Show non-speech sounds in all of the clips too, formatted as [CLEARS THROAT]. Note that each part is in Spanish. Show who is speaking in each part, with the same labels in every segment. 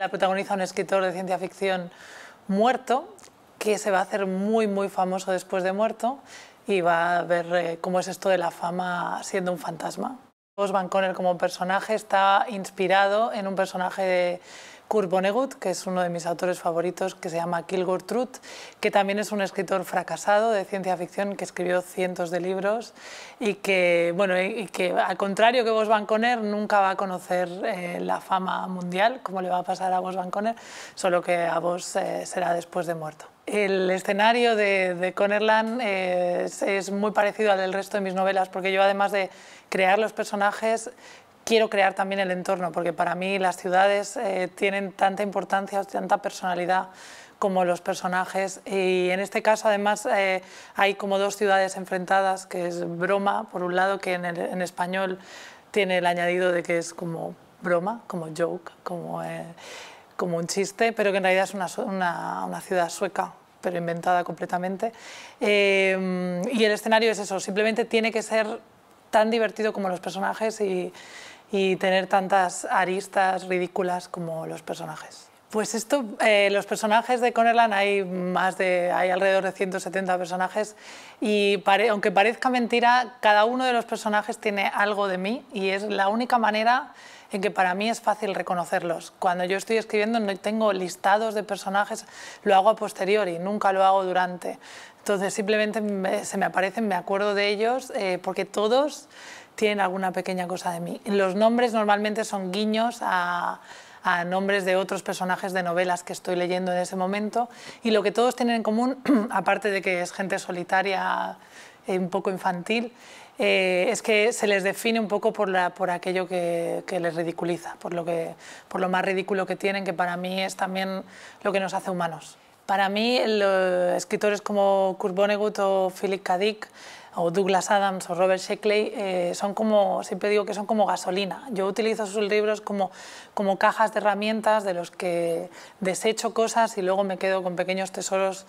Speaker 1: La protagoniza un escritor de ciencia ficción muerto, que se va a hacer muy, muy famoso después de muerto y va a ver eh, cómo es esto de la fama siendo un fantasma. Os Van Conner como personaje está inspirado en un personaje de Kurt Vonnegut, que es uno de mis autores favoritos, que se llama Kilgore Truth, que también es un escritor fracasado de ciencia ficción que escribió cientos de libros y que, bueno, y que al contrario que Vos Van Conner, nunca va a conocer eh, la fama mundial, como le va a pasar a Vos Van Conner, solo que a Vos eh, será después de muerto. El escenario de, de Connerland eh, es, muy parecido al del resto de mis novelas, porque yo además de crear los personajes, quiero crear también el entorno, porque para mí las ciudades eh, tienen tanta importancia, tanta personalidad como los personajes y en este caso además eh, hay como dos ciudades enfrentadas, que es Broma, por un lado, que en, español tiene el añadido de que es como broma, como joke, como, eh, como un chiste, pero que en realidad es una, una, una ciudad sueca, pero inventada completamente. y el escenario es eso, simplemente tiene que ser tan divertido como los personajes y y tener tantas aristas ridículas como los personajes. Pues esto, eh, los personajes de Connerland hay más de, hay alrededor de 170 personajes y aunque parezca mentira, cada uno de los personajes tiene algo de mí y es la única manera en que para mí es fácil reconocerlos. Cuando yo estoy escribiendo no tengo listados de personajes, lo hago a posteriori, nunca lo hago durante. Entonces simplemente se me aparecen, me acuerdo de ellos, eh, porque todos tienen alguna pequeña cosa de mí. Los nombres normalmente son guiños a, nombres de otros personajes de novelas que estoy leyendo en ese momento y lo que todos tienen en común, [CLEARS THROAT] aparte de que es gente solitaria, eh, un poco infantil, eh, es que se les define un poco por, aquello que, les ridiculiza, por lo más ridículo que tienen, que para mí es también lo que nos hace humanos. Para mí, los eh, escritores como Kurt Vonnegut o Philip K. Dick o Douglas Adams o Robert Sheckley eh, son como, siempre digo que son como gasolina. Yo utilizo sus libros como, como cajas de herramientas de los que desecho cosas y luego me quedo con pequeños tesoros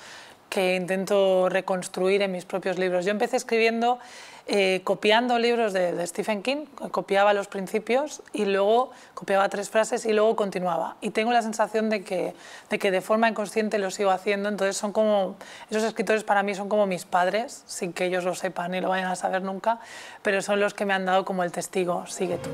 Speaker 1: que intento reconstruir en mis propios libros. Yo empecé escribiendo, eh, copiando libros de, Stephen King, copiaba los principios y luego copiaba tres frases y luego continuaba. Y tengo la sensación de que de, que de forma inconsciente lo sigo haciendo, entonces son como, esos escritores para mí son como mis padres, sin que ellos lo sepan y lo vayan a saber nunca, pero son los que me han dado como el testigo, sigue tú.